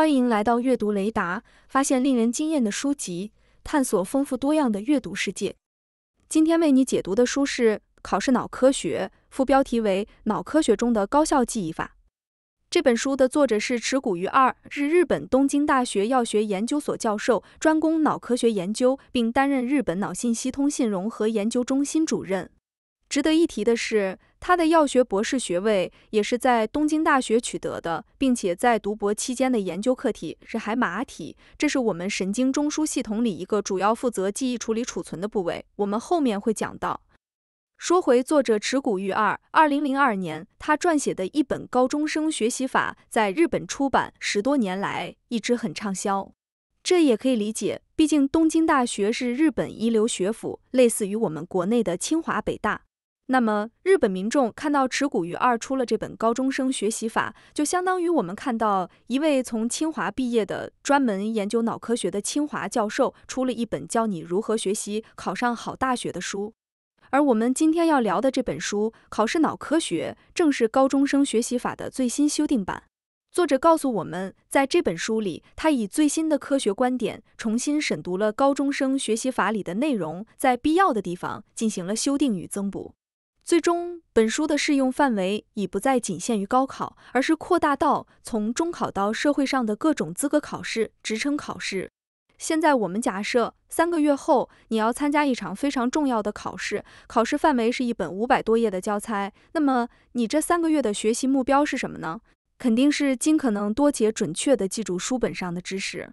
欢迎来到阅读雷达，发现令人惊艳的书籍，探索丰富多样的阅读世界。今天为你解读的书是《考试脑科学》，副标题为“脑科学中的高效记忆法”。这本书的作者是池谷于二，是日本东京大学药学研究所教授，专攻脑科学研究，并担任日本脑信息通信融合研究中心主任。值得一提的是。他的药学博士学位也是在东京大学取得的，并且在读博期间的研究课题是海马体，这是我们神经中枢系统里一个主要负责记忆处理、储存的部位。我们后面会讲到。说回作者池谷裕二，二零零二年他撰写的一本高中生学习法在日本出版，十多年来一直很畅销。这也可以理解，毕竟东京大学是日本一流学府，类似于我们国内的清华、北大。那么，日本民众看到池谷与二出了这本《高中生学习法》，就相当于我们看到一位从清华毕业的专门研究脑科学的清华教授出了一本教你如何学习、考上好大学的书。而我们今天要聊的这本书《考试脑科学》，正是《高中生学习法》的最新修订版。作者告诉我们，在这本书里，他以最新的科学观点重新审读了《高中生学习法》里的内容，在必要的地方进行了修订与增补。最终，本书的适用范围已不再仅限于高考，而是扩大到从中考到社会上的各种资格考试、职称考试。现在，我们假设三个月后你要参加一场非常重要的考试，考试范围是一本五百多页的教材。那么，你这三个月的学习目标是什么呢？肯定是尽可能多且准确地记住书本上的知识。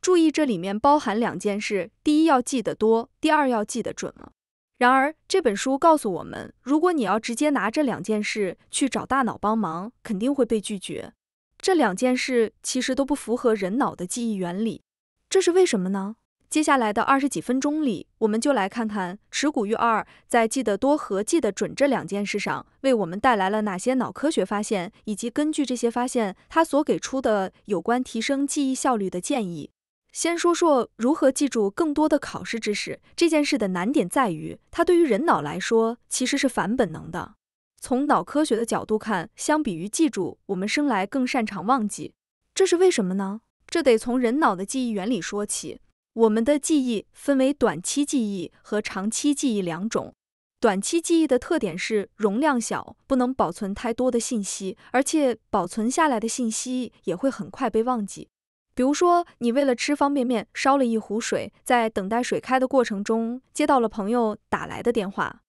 注意，这里面包含两件事：第一，要记得多；第二，要记得准。了。然而，这本书告诉我们，如果你要直接拿这两件事去找大脑帮忙，肯定会被拒绝。这两件事其实都不符合人脑的记忆原理，这是为什么呢？接下来的二十几分钟里，我们就来看看《持股域二》在记得多和记得准这两件事上为我们带来了哪些脑科学发现，以及根据这些发现，他所给出的有关提升记忆效率的建议。先说说如何记住更多的考试知识。这件事的难点在于，它对于人脑来说其实是反本能的。从脑科学的角度看，相比于记住，我们生来更擅长忘记。这是为什么呢？这得从人脑的记忆原理说起。我们的记忆分为短期记忆和长期记忆两种。短期记忆的特点是容量小，不能保存太多的信息，而且保存下来的信息也会很快被忘记。比如说，你为了吃方便面烧了一壶水，在等待水开的过程中，接到了朋友打来的电话。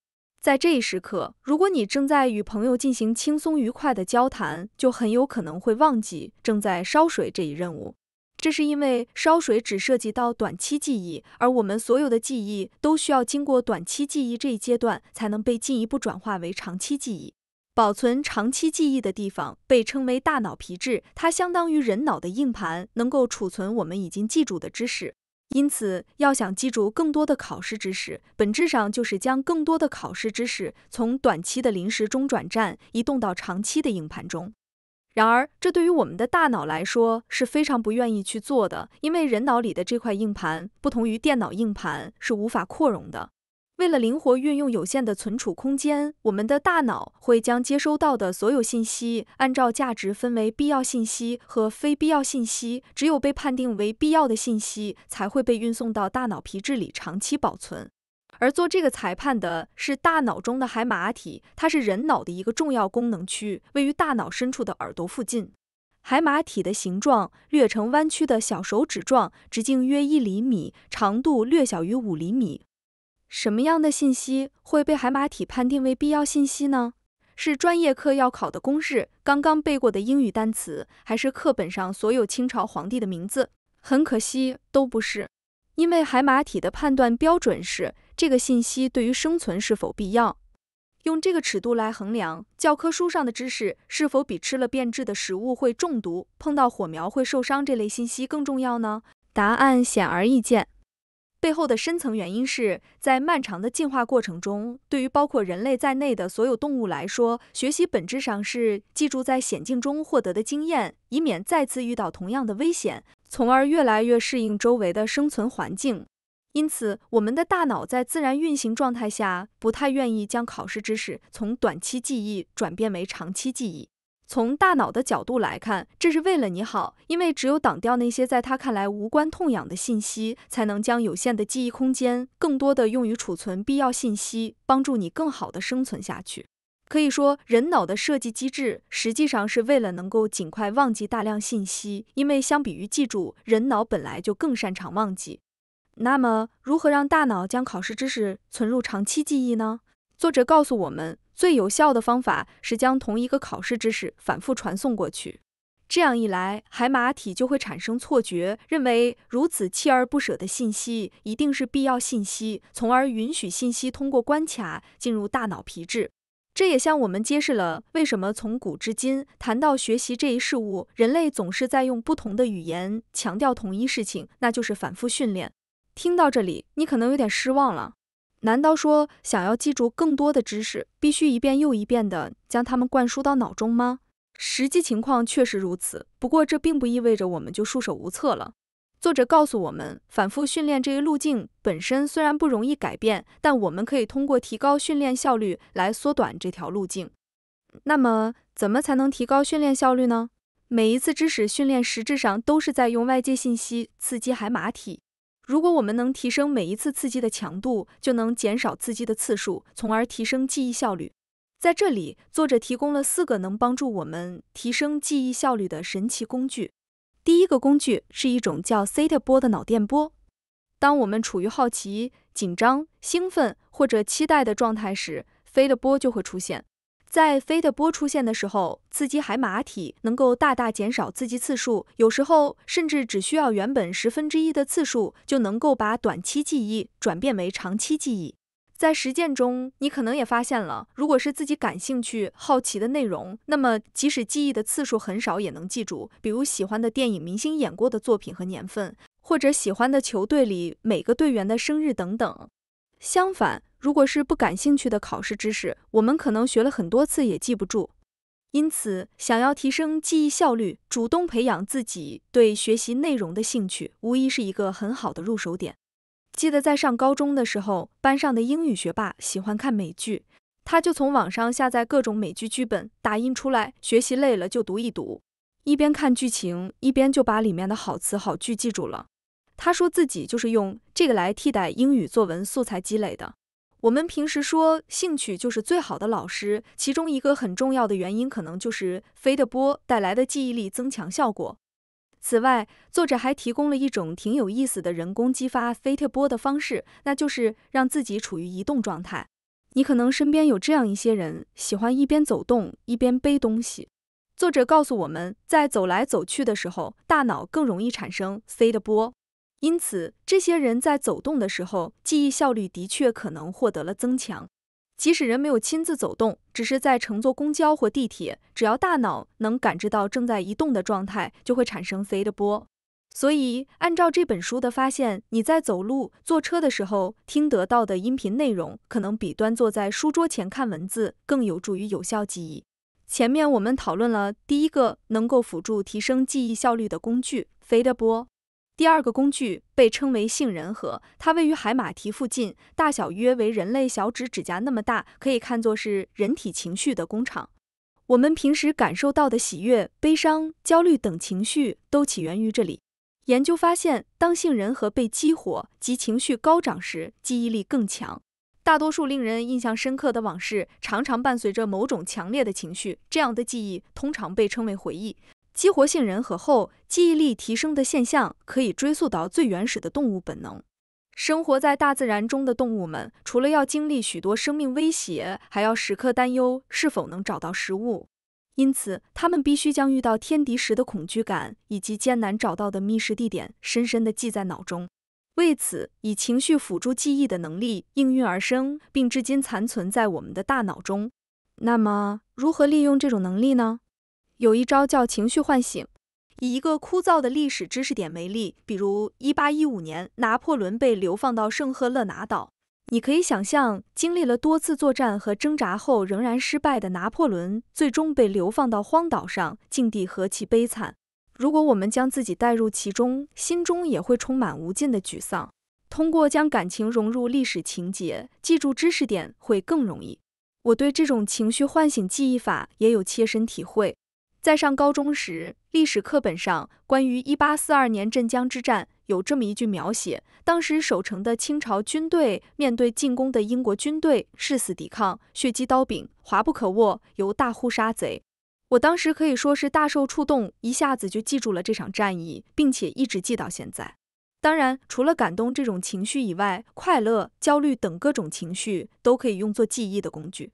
在这一时刻，如果你正在与朋友进行轻松愉快的交谈，就很有可能会忘记正在烧水这一任务。这是因为烧水只涉及到短期记忆，而我们所有的记忆都需要经过短期记忆这一阶段，才能被进一步转化为长期记忆。保存长期记忆的地方被称为大脑皮质，它相当于人脑的硬盘，能够储存我们已经记住的知识。因此，要想记住更多的考试知识，本质上就是将更多的考试知识从短期的临时中转站移动到长期的硬盘中。然而，这对于我们的大脑来说是非常不愿意去做的，因为人脑里的这块硬盘不同于电脑硬盘，是无法扩容的。为了灵活运用有限的存储空间，我们的大脑会将接收到的所有信息按照价值分为必要信息和非必要信息。只有被判定为必要的信息，才会被运送到大脑皮质里长期保存。而做这个裁判的是大脑中的海马体，它是人脑的一个重要功能区，位于大脑深处的耳朵附近。海马体的形状略呈弯曲的小手指状，直径约一厘米，长度略小于五厘米。什么样的信息会被海马体判定为必要信息呢？是专业课要考的公式，刚刚背过的英语单词，还是课本上所有清朝皇帝的名字？很可惜，都不是。因为海马体的判断标准是这个信息对于生存是否必要。用这个尺度来衡量，教科书上的知识是否比吃了变质的食物会中毒、碰到火苗会受伤这类信息更重要呢？答案显而易见。背后的深层原因是，在漫长的进化过程中，对于包括人类在内的所有动物来说，学习本质上是记住在险境中获得的经验，以免再次遇到同样的危险，从而越来越适应周围的生存环境。因此，我们的大脑在自然运行状态下，不太愿意将考试知识从短期记忆转变为长期记忆。从大脑的角度来看，这是为了你好，因为只有挡掉那些在他看来无关痛痒的信息，才能将有限的记忆空间更多的用于储存必要信息，帮助你更好的生存下去。可以说，人脑的设计机制实际上是为了能够尽快忘记大量信息，因为相比于记住，人脑本来就更擅长忘记。那么，如何让大脑将考试知识存入长期记忆呢？作者告诉我们。最有效的方法是将同一个考试知识反复传送过去，这样一来，海马体就会产生错觉，认为如此锲而不舍的信息一定是必要信息，从而允许信息通过关卡进入大脑皮质。这也向我们揭示了为什么从古至今谈到学习这一事物，人类总是在用不同的语言强调同一事情，那就是反复训练。听到这里，你可能有点失望了。难道说，想要记住更多的知识，必须一遍又一遍地将它们灌输到脑中吗？实际情况确实如此，不过这并不意味着我们就束手无策了。作者告诉我们，反复训练这一路径本身虽然不容易改变，但我们可以通过提高训练效率来缩短这条路径。那么，怎么才能提高训练效率呢？每一次知识训练实质上都是在用外界信息刺激海马体。如果我们能提升每一次刺激的强度，就能减少刺激的次数，从而提升记忆效率。在这里，作者提供了四个能帮助我们提升记忆效率的神奇工具。第一个工具是一种叫 theta 波的脑电波。当我们处于好奇、紧张、兴奋或者期待的状态时，theta 波就会出现。在飞的波出现的时候，刺激海马体能够大大减少刺激次数，有时候甚至只需要原本十分之一的次数，就能够把短期记忆转变为长期记忆。在实践中，你可能也发现了，如果是自己感兴趣、好奇的内容，那么即使记忆的次数很少，也能记住。比如喜欢的电影、明星演过的作品和年份，或者喜欢的球队里每个队员的生日等等。相反，如果是不感兴趣的考试知识，我们可能学了很多次也记不住。因此，想要提升记忆效率，主动培养自己对学习内容的兴趣，无疑是一个很好的入手点。记得在上高中的时候，班上的英语学霸喜欢看美剧，他就从网上下载各种美剧剧本，打印出来学习累了就读一读，一边看剧情，一边就把里面的好词好句记住了。他说自己就是用这个来替代英语作文素材积累的。我们平时说兴趣就是最好的老师，其中一个很重要的原因，可能就是飞的波带来的记忆力增强效果。此外，作者还提供了一种挺有意思的人工激发飞 h 波的方式，那就是让自己处于移动状态。你可能身边有这样一些人，喜欢一边走动一边背东西。作者告诉我们在走来走去的时候，大脑更容易产生飞的波。因此，这些人在走动的时候，记忆效率的确可能获得了增强。即使人没有亲自走动，只是在乘坐公交或地铁，只要大脑能感知到正在移动的状态，就会产生 theta 波。所以，按照这本书的发现，你在走路、坐车的时候听得到的音频内容，可能比端坐在书桌前看文字更有助于有效记忆。前面我们讨论了第一个能够辅助提升记忆效率的工具—— theta 波。第二个工具被称为杏仁核，它位于海马蹄附近，大小约为人类小指指甲那么大，可以看作是人体情绪的工厂。我们平时感受到的喜悦、悲伤、焦虑等情绪都起源于这里。研究发现，当杏仁核被激活及情绪高涨时，记忆力更强。大多数令人印象深刻的往事常常伴随着某种强烈的情绪，这样的记忆通常被称为回忆。激活杏仁核后，记忆力提升的现象可以追溯到最原始的动物本能。生活在大自然中的动物们，除了要经历许多生命威胁，还要时刻担忧是否能找到食物。因此，它们必须将遇到天敌时的恐惧感以及艰难找到的觅食地点深深地记在脑中。为此，以情绪辅助记忆的能力应运而生，并至今残存在我们的大脑中。那么，如何利用这种能力呢？有一招叫情绪唤醒，以一个枯燥的历史知识点为例，比如一八一五年，拿破仑被流放到圣赫勒拿岛。你可以想象，经历了多次作战和挣扎后仍然失败的拿破仑，最终被流放到荒岛上，境地何其悲惨！如果我们将自己带入其中，心中也会充满无尽的沮丧。通过将感情融入历史情节，记住知识点会更容易。我对这种情绪唤醒记忆法也有切身体会。在上高中时，历史课本上关于一八四二年镇江之战有这么一句描写：当时守城的清朝军队面对进攻的英国军队，誓死抵抗，血击刀柄，滑不可握，由大呼杀贼。我当时可以说是大受触动，一下子就记住了这场战役，并且一直记到现在。当然，除了感动这种情绪以外，快乐、焦虑等各种情绪都可以用作记忆的工具。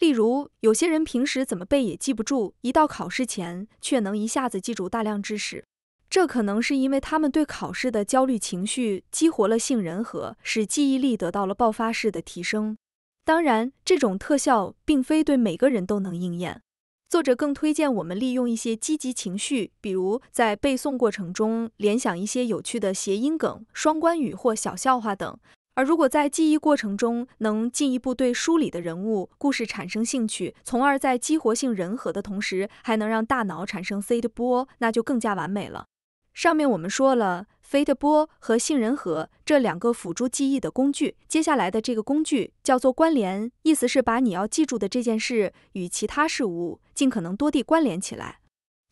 例如，有些人平时怎么背也记不住，一到考试前却能一下子记住大量知识。这可能是因为他们对考试的焦虑情绪激活了杏仁核，使记忆力得到了爆发式的提升。当然，这种特效并非对每个人都能应验。作者更推荐我们利用一些积极情绪，比如在背诵过程中联想一些有趣的谐音梗、双关语或小笑话等。而如果在记忆过程中能进一步对书里的人物、故事产生兴趣，从而在激活性人核的同时，还能让大脑产生 f h e t a 波，那就更加完美了。上面我们说了 f h e t a 波和杏仁核这两个辅助记忆的工具，接下来的这个工具叫做关联，意思是把你要记住的这件事与其他事物尽可能多地关联起来。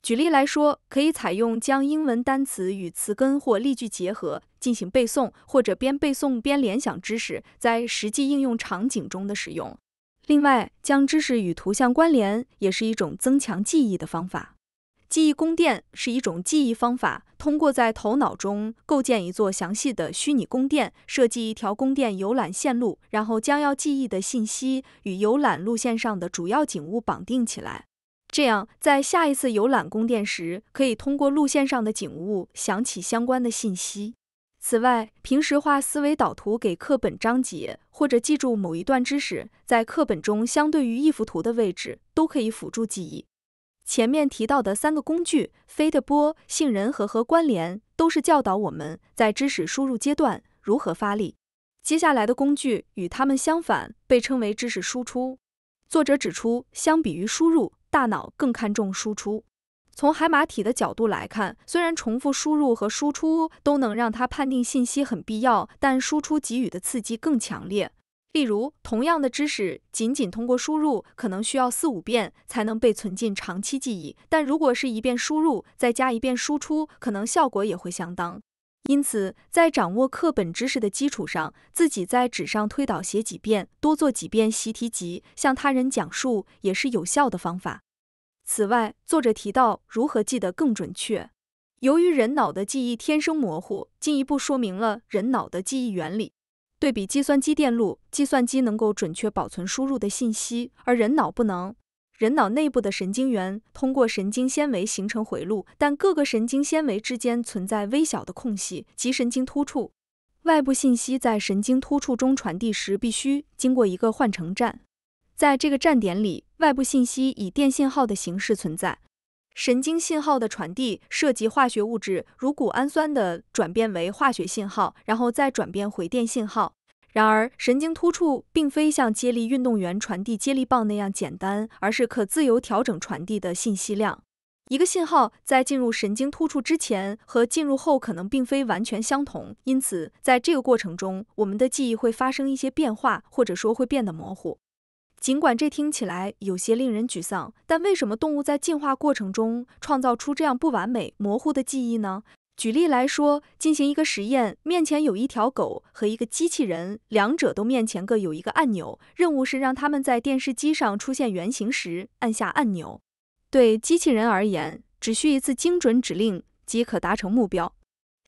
举例来说，可以采用将英文单词与词根或例句结合进行背诵，或者边背诵边联想知识在实际应用场景中的使用。另外，将知识与图像关联也是一种增强记忆的方法。记忆宫殿是一种记忆方法，通过在头脑中构建一座详细的虚拟宫殿，设计一条宫殿游览线路，然后将要记忆的信息与游览路线上的主要景物绑定起来。这样，在下一次游览宫殿时，可以通过路线上的景物想起相关的信息。此外，平时画思维导图给课本章节，或者记住某一段知识在课本中相对于一幅图的位置，都可以辅助记忆。前面提到的三个工具——飞的波、杏仁和和关联，都是教导我们在知识输入阶段如何发力。接下来的工具与它们相反，被称为知识输出。作者指出，相比于输入。大脑更看重输出。从海马体的角度来看，虽然重复输入和输出都能让它判定信息很必要，但输出给予的刺激更强烈。例如，同样的知识，仅仅通过输入可能需要四五遍才能被存进长期记忆，但如果是一遍输入再加一遍输出，可能效果也会相当。因此，在掌握课本知识的基础上，自己在纸上推导写几遍，多做几遍习题集，向他人讲述也是有效的方法。此外，作者提到如何记得更准确。由于人脑的记忆天生模糊，进一步说明了人脑的记忆原理。对比计算机电路，计算机能够准确保存输入的信息，而人脑不能。人脑内部的神经元通过神经纤维形成回路，但各个神经纤维之间存在微小的空隙，即神经突触。外部信息在神经突触中传递时，必须经过一个换乘站。在这个站点里，外部信息以电信号的形式存在。神经信号的传递涉及化学物质，如谷氨酸的转变为化学信号，然后再转变回电信号。然而，神经突触并非像接力运动员传递接力棒那样简单，而是可自由调整传递的信息量。一个信号在进入神经突触之前和进入后可能并非完全相同，因此在这个过程中，我们的记忆会发生一些变化，或者说会变得模糊。尽管这听起来有些令人沮丧，但为什么动物在进化过程中创造出这样不完美、模糊的记忆呢？举例来说，进行一个实验，面前有一条狗和一个机器人，两者都面前各有一个按钮。任务是让他们在电视机上出现原形时按下按钮。对机器人而言，只需一次精准指令即可达成目标。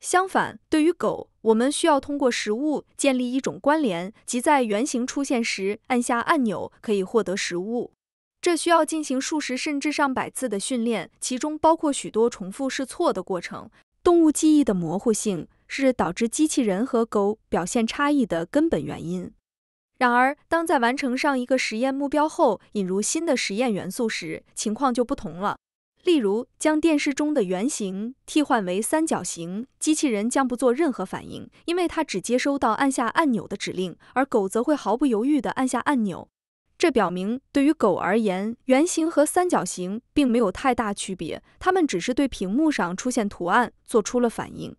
相反，对于狗，我们需要通过食物建立一种关联，即在原形出现时按下按钮可以获得食物。这需要进行数十甚至上百次的训练，其中包括许多重复试错的过程。动物记忆的模糊性是导致机器人和狗表现差异的根本原因。然而，当在完成上一个实验目标后引入新的实验元素时，情况就不同了。例如，将电视中的圆形替换为三角形，机器人将不做任何反应，因为它只接收到按下按钮的指令，而狗则会毫不犹豫地按下按钮。这表明，对于狗而言，圆形和三角形并没有太大区别，它们只是对屏幕上出现图案做出了反应。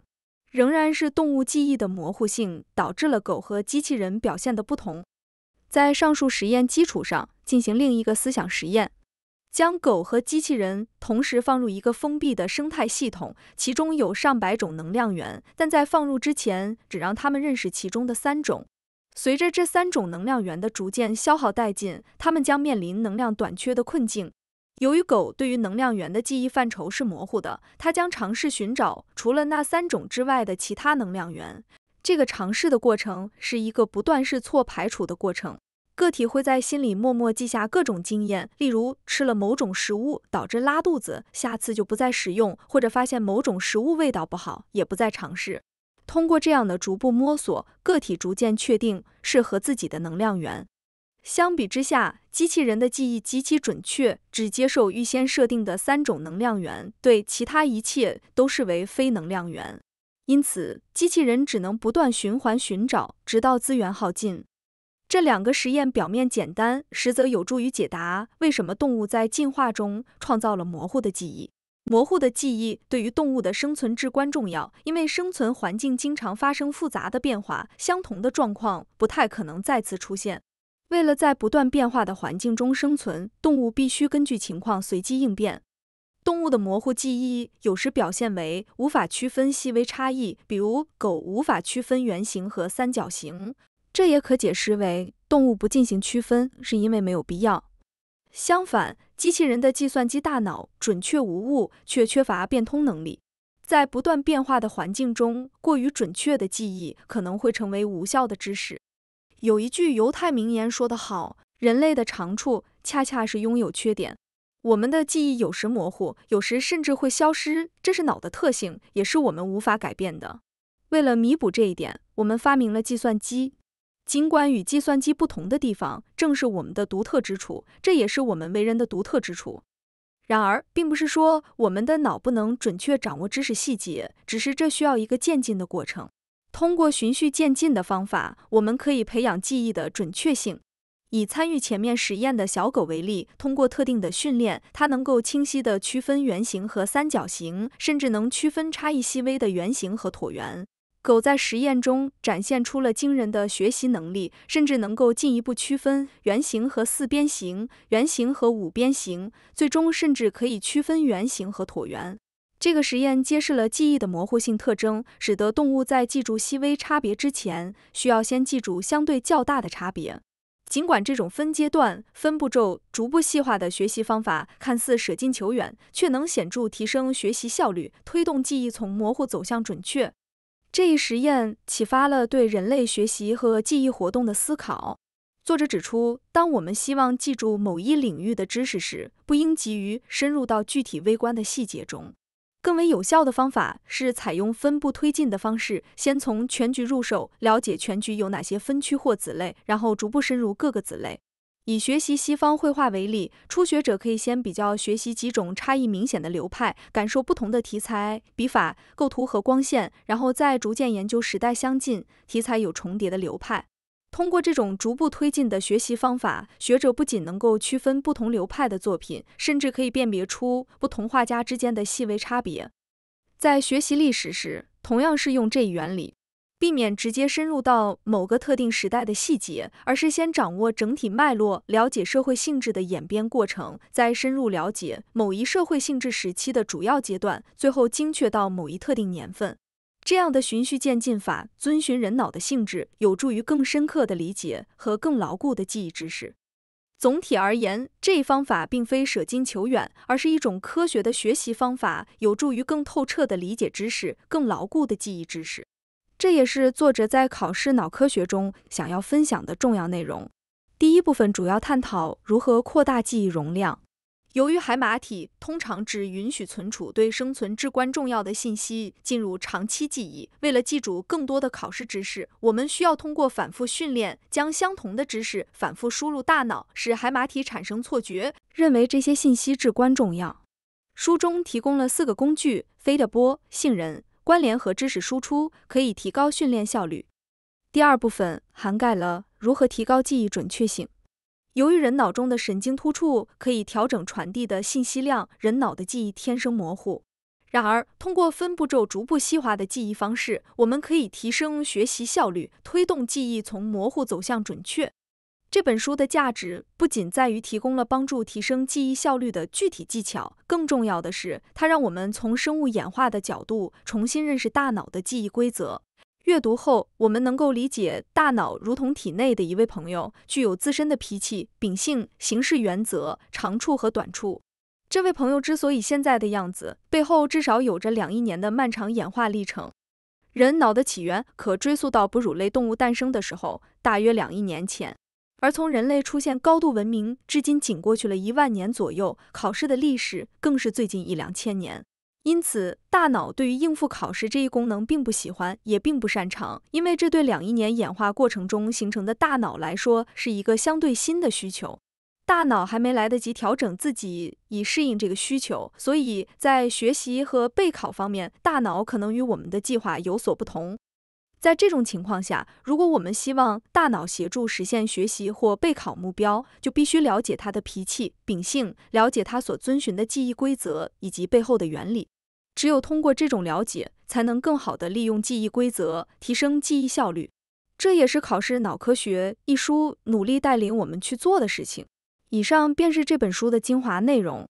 仍然是动物记忆的模糊性导致了狗和机器人表现的不同。在上述实验基础上，进行另一个思想实验：将狗和机器人同时放入一个封闭的生态系统，其中有上百种能量源，但在放入之前，只让他们认识其中的三种。随着这三种能量源的逐渐消耗殆尽，它们将面临能量短缺的困境。由于狗对于能量源的记忆范畴是模糊的，它将尝试寻找除了那三种之外的其他能量源。这个尝试的过程是一个不断试错排除的过程。个体会在心里默默记下各种经验，例如吃了某种食物导致拉肚子，下次就不再使用；或者发现某种食物味道不好，也不再尝试。通过这样的逐步摸索，个体逐渐确定适合自己的能量源。相比之下，机器人的记忆极其准确，只接受预先设定的三种能量源，对其他一切都视为非能量源。因此，机器人只能不断循环寻找，直到资源耗尽。这两个实验表面简单，实则有助于解答为什么动物在进化中创造了模糊的记忆。模糊的记忆对于动物的生存至关重要，因为生存环境经常发生复杂的变化，相同的状况不太可能再次出现。为了在不断变化的环境中生存，动物必须根据情况随机应变。动物的模糊记忆有时表现为无法区分细微差异，比如狗无法区分圆形和三角形。这也可解释为动物不进行区分，是因为没有必要。相反，机器人的计算机大脑准确无误，却缺乏变通能力。在不断变化的环境中，过于准确的记忆可能会成为无效的知识。有一句犹太名言说得好：“人类的长处恰恰是拥有缺点。我们的记忆有时模糊，有时甚至会消失，这是脑的特性，也是我们无法改变的。为了弥补这一点，我们发明了计算机。”尽管与计算机不同的地方正是我们的独特之处，这也是我们为人的独特之处。然而，并不是说我们的脑不能准确掌握知识细节，只是这需要一个渐进的过程。通过循序渐进的方法，我们可以培养记忆的准确性。以参与前面实验的小狗为例，通过特定的训练，它能够清晰地区分圆形和三角形，甚至能区分差异细微的圆形和椭圆。狗在实验中展现出了惊人的学习能力，甚至能够进一步区分圆形和四边形、圆形和五边形，最终甚至可以区分圆形和椭圆。这个实验揭示了记忆的模糊性特征，使得动物在记住细微差别之前，需要先记住相对较大的差别。尽管这种分阶段、分步骤、逐步细化的学习方法看似舍近求远，却能显著提升学习效率，推动记忆从模糊走向准确。这一实验启发了对人类学习和记忆活动的思考。作者指出，当我们希望记住某一领域的知识时，不应急于深入到具体微观的细节中。更为有效的方法是采用分步推进的方式，先从全局入手，了解全局有哪些分区或子类，然后逐步深入各个子类。以学习西方绘画为例，初学者可以先比较学习几种差异明显的流派，感受不同的题材、笔法、构图和光线，然后再逐渐研究时代相近、题材有重叠的流派。通过这种逐步推进的学习方法，学者不仅能够区分不同流派的作品，甚至可以辨别出不同画家之间的细微差别。在学习历史时，同样适用这一原理。避免直接深入到某个特定时代的细节，而是先掌握整体脉络，了解社会性质的演变过程，再深入了解某一社会性质时期的主要阶段，最后精确到某一特定年份。这样的循序渐进法，遵循人脑的性质，有助于更深刻的理解和更牢固的记忆知识。总体而言，这一方法并非舍近求远，而是一种科学的学习方法，有助于更透彻的理解知识，更牢固的记忆知识。这也是作者在考试脑科学中想要分享的重要内容。第一部分主要探讨如何扩大记忆容量。由于海马体通常只允许存储对生存至关重要的信息进入长期记忆，为了记住更多的考试知识，我们需要通过反复训练，将相同的知识反复输入大脑，使海马体产生错觉，认为这些信息至关重要。书中提供了四个工具：飞的波、杏仁。关联和知识输出可以提高训练效率。第二部分涵盖了如何提高记忆准确性。由于人脑中的神经突触可以调整传递的信息量，人脑的记忆天生模糊。然而，通过分步骤、逐步细化的记忆方式，我们可以提升学习效率，推动记忆从模糊走向准确。这本书的价值不仅在于提供了帮助提升记忆效率的具体技巧，更重要的是，它让我们从生物演化的角度重新认识大脑的记忆规则。阅读后，我们能够理解，大脑如同体内的一位朋友，具有自身的脾气、秉性、行事原则、长处和短处。这位朋友之所以现在的样子，背后至少有着两亿年的漫长演化历程。人脑的起源可追溯到哺乳类动物诞生的时候，大约两亿年前。而从人类出现高度文明至今，仅过去了一万年左右；考试的历史更是最近一两千年。因此，大脑对于应付考试这一功能并不喜欢，也并不擅长，因为这对两亿年演化过程中形成的大脑来说是一个相对新的需求。大脑还没来得及调整自己以适应这个需求，所以在学习和备考方面，大脑可能与我们的计划有所不同。在这种情况下，如果我们希望大脑协助实现学习或备考目标，就必须了解他的脾气秉性，了解他所遵循的记忆规则以及背后的原理。只有通过这种了解，才能更好地利用记忆规则，提升记忆效率。这也是《考试脑科学》一书努力带领我们去做的事情。以上便是这本书的精华内容。